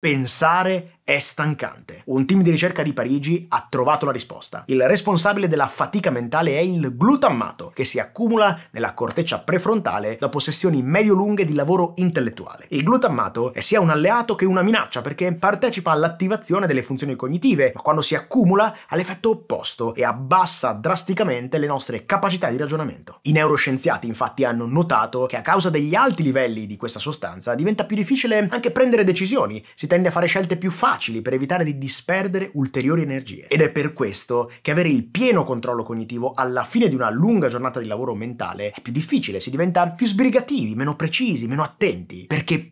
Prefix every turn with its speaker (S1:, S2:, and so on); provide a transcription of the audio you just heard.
S1: pensare è stancante. Un team di ricerca di Parigi ha trovato la risposta. Il responsabile della fatica mentale è il glutammato, che si accumula nella corteccia prefrontale dopo sessioni medio-lunghe di lavoro intellettuale. Il glutammato è sia un alleato che una minaccia perché partecipa all'attivazione delle funzioni cognitive, ma quando si accumula ha l'effetto opposto e abbassa drasticamente le nostre capacità di ragionamento. I neuroscienziati infatti hanno notato che a causa degli alti livelli di questa sostanza diventa più difficile anche prendere decisioni, si tende a fare scelte più facili facili per evitare di disperdere ulteriori energie. Ed è per questo che avere il pieno controllo cognitivo alla fine di una lunga giornata di lavoro mentale è più difficile, si diventa più sbrigativi, meno precisi, meno attenti, perché